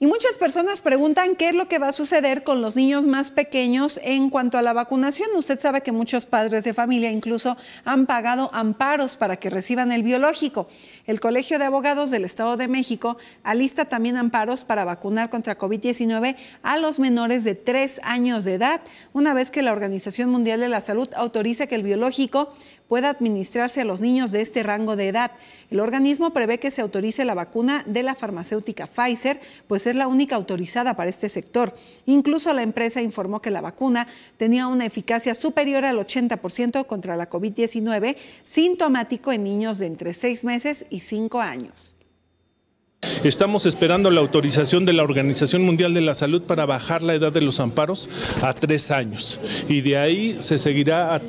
Y muchas personas preguntan qué es lo que va a suceder con los niños más pequeños en cuanto a la vacunación. Usted sabe que muchos padres de familia incluso han pagado amparos para que reciban el biológico. El Colegio de Abogados del Estado de México alista también amparos para vacunar contra COVID-19 a los menores de 3 años de edad, una vez que la Organización Mundial de la Salud autorice que el biológico pueda administrarse a los niños de este rango de edad. El organismo prevé que se autorice la vacuna de la farmacéutica Pfizer, pues es la única autorizada para este sector. Incluso la empresa informó que la vacuna tenía una eficacia superior al 80% contra la COVID-19 sintomático en niños de entre 6 meses y 5 años. Estamos esperando la autorización de la Organización Mundial de la Salud para bajar la edad de los amparos a tres años. Y de ahí se seguirá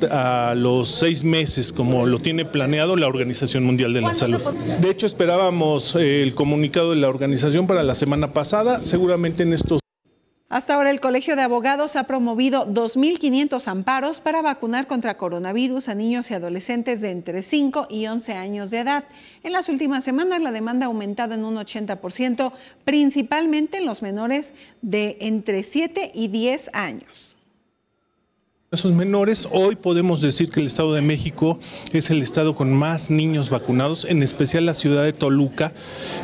a, los seis meses, como lo tiene planeado la Organización Mundial de la Salud. De hecho, esperábamos eh, el comunicado de la organización para la semana pasada. Seguramente en estos hasta ahora el Colegio de Abogados ha promovido 2.500 amparos para vacunar contra coronavirus a niños y adolescentes de entre 5 y 11 años de edad. En las últimas semanas la demanda ha aumentado en un 80%, principalmente en los menores de entre 7 y 10 años. Esos menores, hoy podemos decir que el Estado de México es el estado con más niños vacunados, en especial la ciudad de Toluca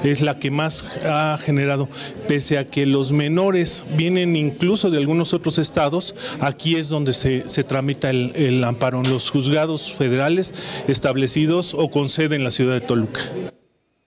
es la que más ha generado, pese a que los menores vienen incluso de algunos otros estados, aquí es donde se, tramita el, el amparo en los juzgados federales establecidos o con sede en la ciudad de Toluca.